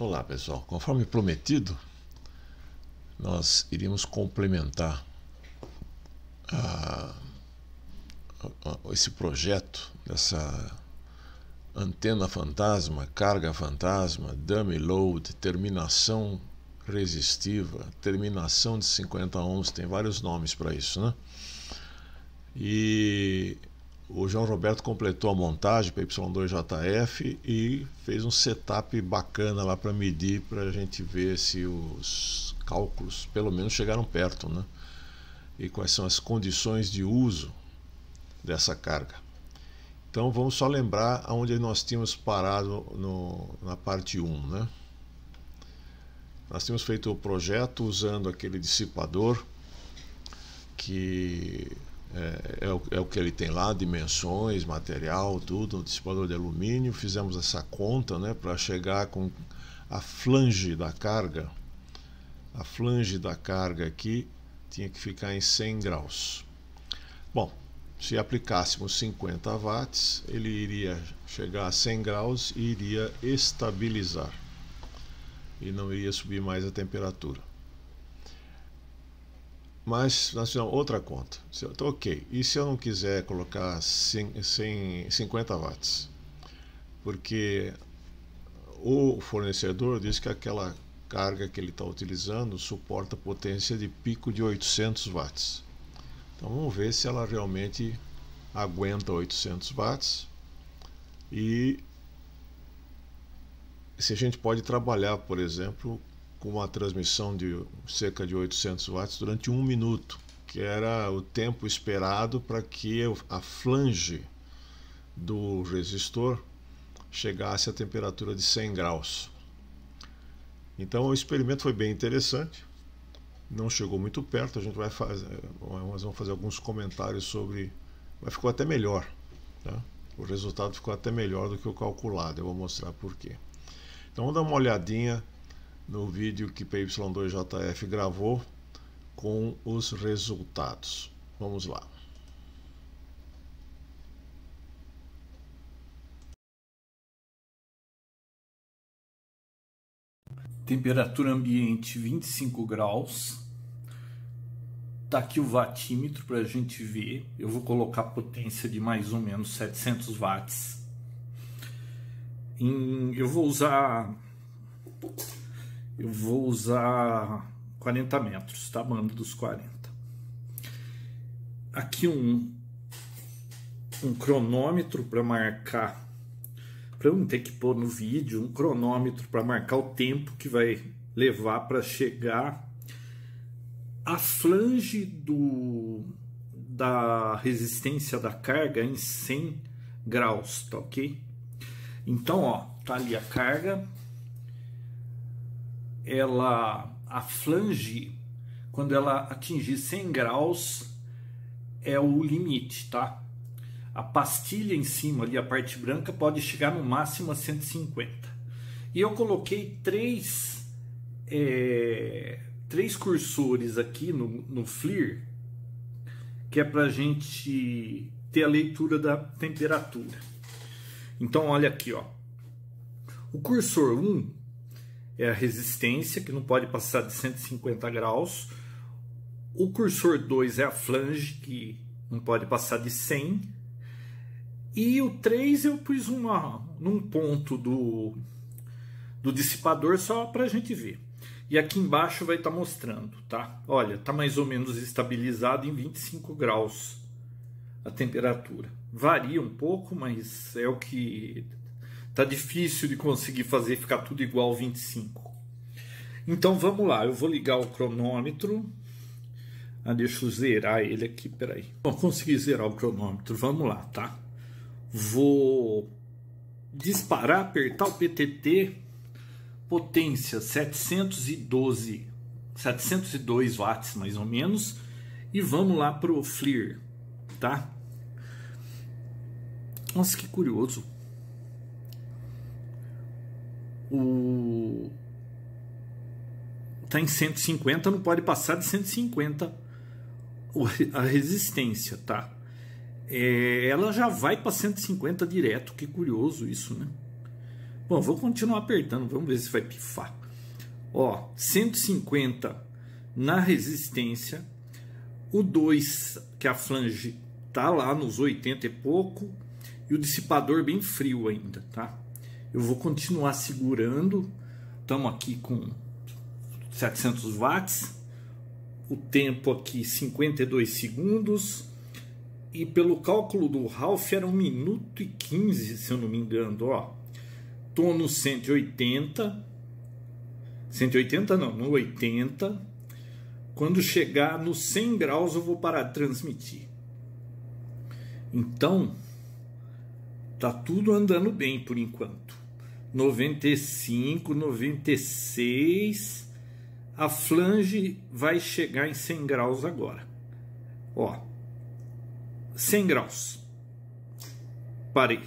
Olá pessoal, conforme prometido, nós iríamos complementar a, ah, a, ah, a, ah, esse projeto dessa antena fantasma, carga fantasma, dummy load, terminação resistiva, terminação de 50 ohms, tem vários nomes para isso, né? E o João Roberto completou a montagem para Y2JF e fez um setup bacana lá para medir, para a gente ver se os cálculos pelo menos chegaram perto, né? E quais são as condições de uso dessa carga. Então vamos só lembrar aonde nós tínhamos parado no, na parte 1, né? Nós tínhamos feito o projeto usando aquele dissipador que é, é, o, é, o, que ele tem lá, dimensões, material, tudo, um dissipador de alumínio. Fizemos essa conta né, para chegar com a flange da carga. A flange da carga aqui tinha que ficar em 100 graus. Bom, se aplicássemos 50 watts, ele iria chegar a 100 graus e iria estabilizar. E não iria subir mais a temperatura. Mas nacional assim, outra conta. Então, ok, e se eu não quiser colocar 50 watts? Porque o fornecedor diz que aquela carga que ele está utilizando suporta potência de pico de 800 watts. Então vamos ver se ela realmente aguenta 800 watts e se a gente pode trabalhar, por exemplo, com uma transmissão de cerca de 800 watts durante um minuto, que era o tempo esperado para que a flange do resistor chegasse à temperatura de 100 graus. Então o experimento foi bem interessante, não chegou muito perto, a gente vai fazer, eh, nós vamos fazer alguns comentários sobre, mas ficou até melhor, tá? o resultado ficou até melhor do que o calculado, eu vou mostrar por quê. Então vamos dar uma olhadinha no vídeo que PY2JF gravou com os resultados. Vamos lá. Temperatura ambiente 25 graus. Tá aqui o vatímetro para a gente ver. Eu vou colocar potência de mais ou menos 700 watts. Em, eu vou usar eu vou usar 40 metros, tá? Mando dos 40. Aqui um, um cronômetro para marcar, para eu não ter que pôr no vídeo, um cronômetro para marcar o tempo que vai levar para chegar a flange do, da resistência da carga é em 100 graus, tá ok? Então, ó, tá ali a carga, ela a flange quando ela atingir 100 graus é o limite, tá? A pastilha em cima ali, a parte branca, pode chegar no máximo a 150. E eu coloquei três, é, três cursores aqui no, no FLIR, que é para gente ter a leitura da temperatura. Então, olha aqui, ó. O cursor 1 é a resistência, que não pode passar de 150 graus. O cursor 2 é a flange, que não pode passar de 100. E o 3 eu pus uma, num ponto do, do dissipador só para a gente ver. E aqui embaixo vai estar tá mostrando, tá? Olha, tá mais ou menos estabilizado em 25 graus a temperatura. Varia um pouco, mas é o que Tá difícil de conseguir fazer ficar tudo igual 25. Então vamos lá, eu vou ligar o cronômetro. Ah, deixa eu zerar ele aqui, peraí. Bom, consegui zerar o cronômetro, vamos lá, tá? Vou disparar, apertar o PTT, potência 712, 702 watts mais ou menos, e vamos lá pro FLIR, tá? Nossa, que curioso o tá em 150, não pode passar de 150 a resistência, tá? É, ela já vai para 150 direto, que curioso isso, né? Bom, vou continuar apertando, vamos ver se vai pifar. Ó, 150 na resistência, o 2, que é a flange tá lá nos 80 e pouco, e o dissipador bem frio ainda, tá? eu vou continuar segurando. Estamos aqui com 700 watts, o tempo aqui 52 segundos e pelo cálculo do Ralph era 1 minuto e 15, se eu não me engano, ó. Tô no 180. 180 não, no 80. Quando chegar no 100 graus eu vou parar de transmitir. Então, tá tudo andando bem por enquanto. 95, 96. A flange vai chegar em 100 graus agora. Ó, 100 graus. Parei.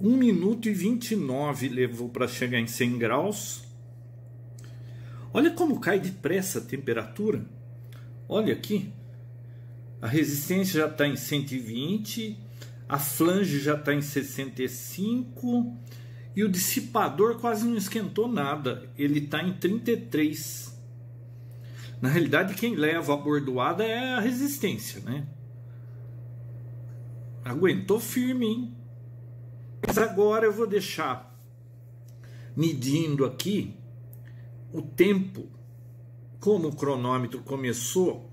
1 minuto e 29 levou para chegar em 100 graus. Olha como cai depressa a temperatura. Olha aqui. A resistência já está em 120, a flange já está em 65 e o dissipador quase não esquentou nada, ele está em 33. Na realidade, quem leva a bordoada é a resistência, né? Aguentou firme, hein? Mas agora eu vou deixar medindo aqui o tempo, como o cronômetro começou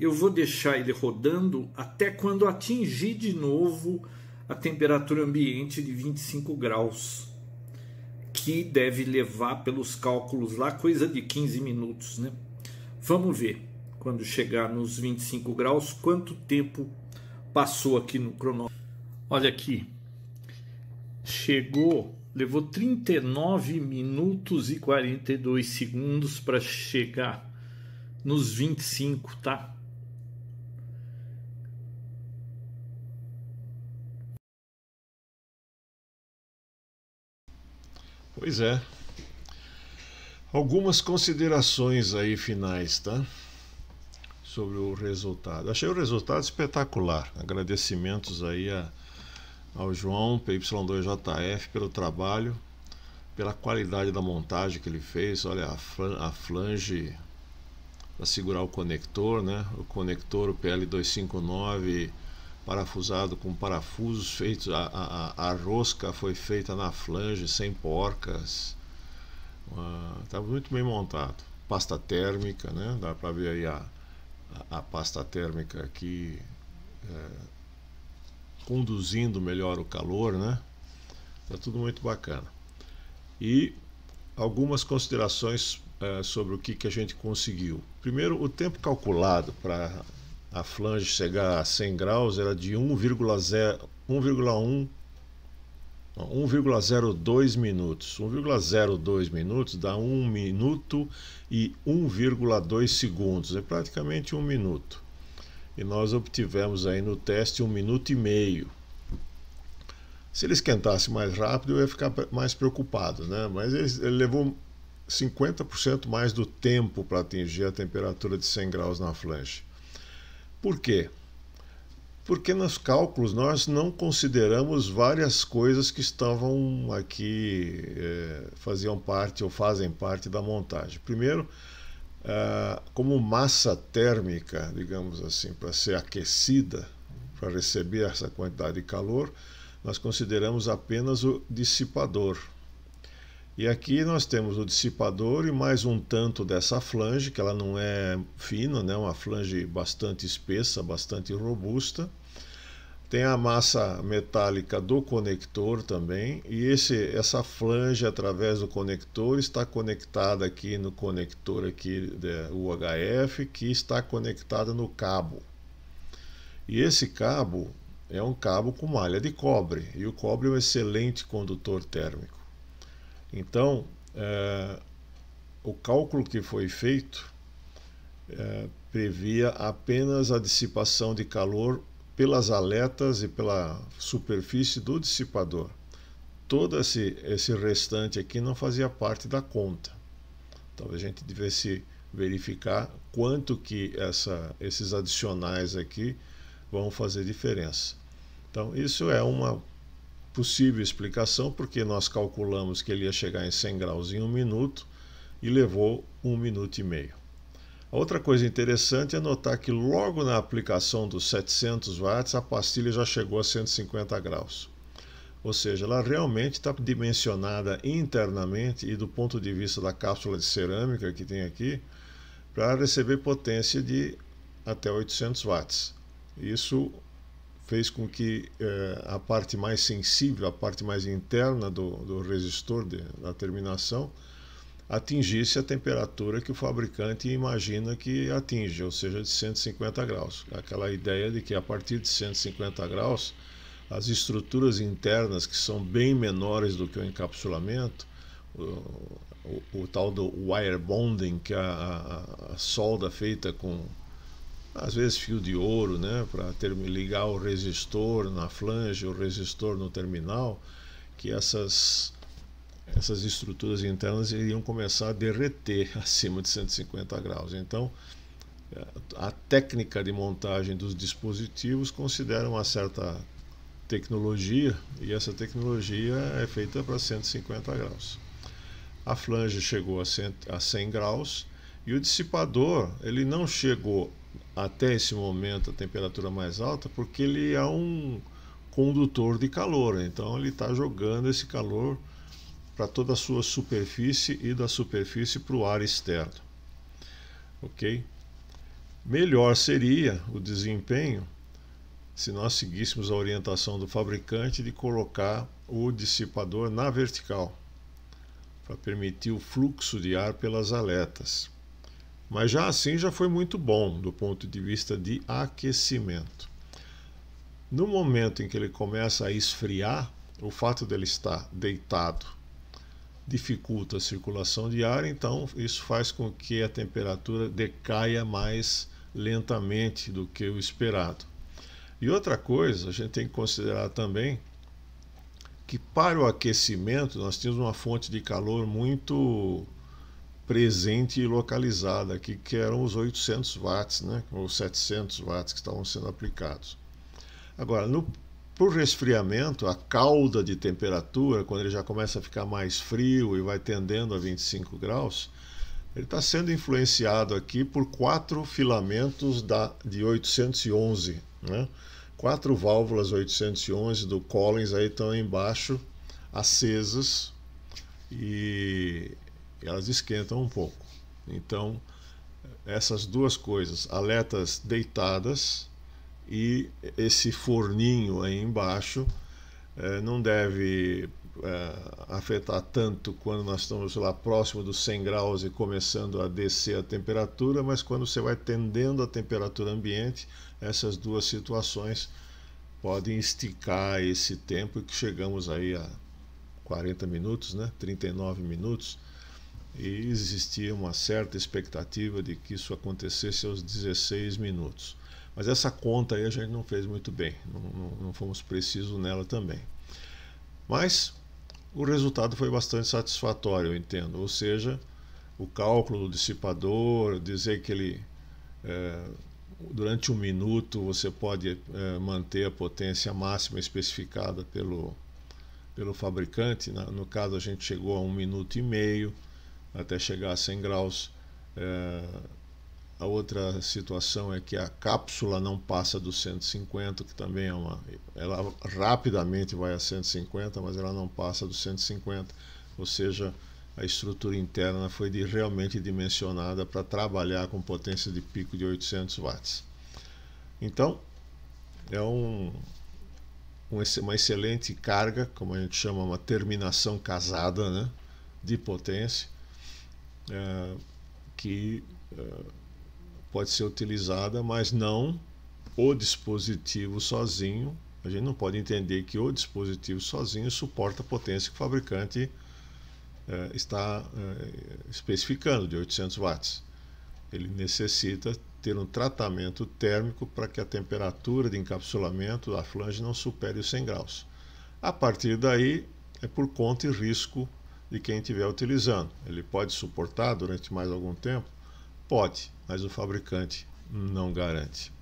eu vou deixar ele rodando até quando atingir de novo a temperatura ambiente de 25 graus, que deve levar pelos cálculos lá coisa de 15 minutos, né? Vamos ver quando chegar nos 25 graus quanto tempo passou aqui no cronômetro. Olha aqui. Chegou, levou 39 minutos e 42 segundos para chegar nos 25, tá? Pois é. Algumas considerações aí finais, tá? Sobre o resultado. Achei o resultado espetacular. Agradecimentos aí a, ao João PY2JF pelo trabalho, pela qualidade da montagem que ele fez. Olha a, flan, a flange para segurar o conector, né? O conector, o PL259 parafusado com parafusos feitos. A, a, a rosca foi feita na flange, sem porcas. Está uh, muito bem montado. Pasta térmica, né? Dá para ver aí a, a, a, pasta térmica aqui é, conduzindo melhor o calor, né? Tá tudo muito bacana. E algumas considerações é, sobre o que, que a gente conseguiu. Primeiro, o tempo calculado para a flange chegar a 100 graus era de 1,1 1,02 minutos. 1,02 minutos dá 1 minuto e 1,2 segundos. É praticamente um minuto. E nós obtivemos aí no teste um minuto e meio. Se ele esquentasse mais rápido, eu ia ficar mais preocupado, né? Mas ele, ele levou 50% mais do tempo para atingir a temperatura de 100 graus na flange. Por quê? Porque nos cálculos nós não consideramos várias coisas que estavam aqui, eh, faziam parte ou fazem parte da montagem. Primeiro, ah, como massa térmica, digamos assim, para ser aquecida, para receber essa quantidade de calor, nós consideramos apenas o dissipador, e aqui nós temos o dissipador e mais um tanto dessa flange, que ela não é fina, né? uma flange bastante espessa, bastante robusta. Tem a massa metálica do conector também, e esse, essa flange através do conector está conectada aqui no conector aqui UHF, né, que está conectada no cabo. E esse cabo é um cabo com malha de cobre, e o cobre é um excelente condutor térmico. Então, é, o cálculo que foi feito é, previa apenas a dissipação de calor pelas aletas e pela superfície do dissipador. Todo esse, esse restante aqui não fazia parte da conta. Talvez a gente devesse verificar quanto que essa, esses adicionais aqui vão fazer diferença. Então, isso é uma possível explicação, porque nós calculamos que ele ia chegar em 100 graus em um minuto e levou um minuto e meio. A outra coisa interessante é notar que logo na aplicação dos 700 watts a pastilha já chegou a 150 graus. Ou seja, ela realmente está dimensionada internamente e do ponto de vista da cápsula de cerâmica que tem aqui para receber potência de até 800 watts. Isso fez com que eh, a parte mais sensível, a parte mais interna do, do resistor de, da terminação, atingisse a temperatura que o fabricante imagina que atinge, ou seja, de 150 graus. Aquela ideia de que a partir de 150 graus, as estruturas internas, que são bem menores do que o encapsulamento, o, o, o tal do wire bonding, que é a, a, a solda feita com às vezes fio de ouro, né, para ligar o resistor na flange, o resistor no terminal, que essas essas estruturas internas iriam começar a derreter acima de 150 graus. Então, a técnica de montagem dos dispositivos considera uma certa tecnologia e essa tecnologia é feita para 150 graus. A flange chegou a 100, a 100 graus e o dissipador ele não chegou até esse momento a temperatura mais alta, porque ele é um condutor de calor, né? então ele está jogando esse calor para toda a sua superfície e da superfície para o ar externo. Ok? Melhor seria o desempenho se nós seguíssemos a orientação do fabricante de colocar o dissipador na vertical, para permitir o fluxo de ar pelas aletas. Mas já assim já foi muito bom do ponto de vista de aquecimento. No momento em que ele começa a esfriar, o fato dele estar deitado dificulta a circulação de ar, então isso faz com que a temperatura decaia mais lentamente do que o esperado. E outra coisa, a gente tem que considerar também que para o aquecimento nós temos uma fonte de calor muito presente e localizada aqui, que eram os 800 watts, né, ou 700 watts que estavam sendo aplicados. Agora, no por resfriamento, a cauda de temperatura, quando ele já começa a ficar mais frio e vai tendendo a 25 graus, ele está sendo influenciado aqui por quatro filamentos da, de 811, né? Quatro válvulas 811 do Collins aí estão embaixo, acesas, e elas esquentam um pouco. Então, essas duas coisas, aletas deitadas e esse forninho aí embaixo, eh, não deve eh, afetar tanto quando nós estamos lá próximo dos 100 graus e começando a descer a temperatura, mas quando você vai tendendo a temperatura ambiente, essas duas situações podem esticar esse tempo que chegamos aí a 40 minutos, né? 39 minutos e existia uma certa expectativa de que isso acontecesse aos 16 minutos. Mas essa conta aí a gente não fez muito bem, não, não, não fomos precisos nela também. Mas o resultado foi bastante satisfatório, eu entendo. Ou seja, o cálculo do dissipador, dizer que ele é, durante um minuto você pode é, manter a potência máxima especificada pelo, pelo fabricante. No caso, a gente chegou a um minuto e meio até chegar a 100 graus. É, a outra situação é que a cápsula não passa dos 150, que também é uma. Ela rapidamente vai a 150, mas ela não passa dos 150, ou seja, a estrutura interna foi de, realmente dimensionada para trabalhar com potência de pico de 800 watts. Então, é um, uma excelente carga, como a gente chama, uma terminação casada né, de potência é, que é, pode ser utilizada, mas não o dispositivo sozinho. A gente não pode entender que o dispositivo sozinho suporta a potência que o fabricante é, está especificando, de 800 watts. Ele necessita ter um tratamento térmico para que a temperatura de encapsulamento da flange não supere os 100 graus. A partir daí, é por conta e risco de quem estiver utilizando. Ele pode suportar durante mais algum tempo? Pode, mas o fabricante não garante.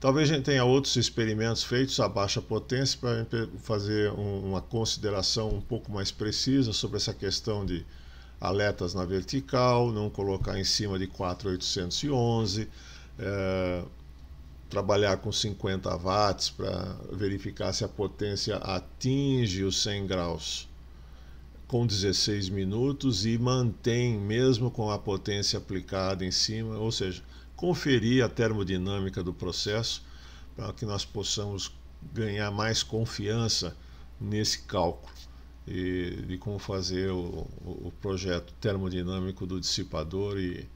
Talvez a gente tenha outros experimentos feitos a baixa potência para fazer uma consideração um pouco mais precisa sobre essa questão de aletas na vertical, não colocar em cima de 4811, é, eh, trabalhar com 50 watts para verificar se a potência atinge os 100 graus com 16 minutos e mantém, mesmo com a potência aplicada em cima, ou seja, conferir a termodinâmica do processo para que nós possamos ganhar mais confiança nesse cálculo e de como fazer o, o projeto termodinâmico do dissipador e,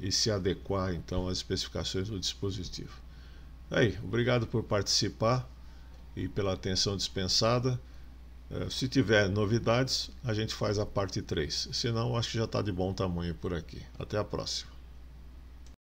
e se adequar então às especificações do dispositivo. Aí, obrigado por participar e pela atenção dispensada. É, se tiver novidades, a gente faz a parte 3. Se não, acho que já está de bom tamanho por aqui. Até a próxima.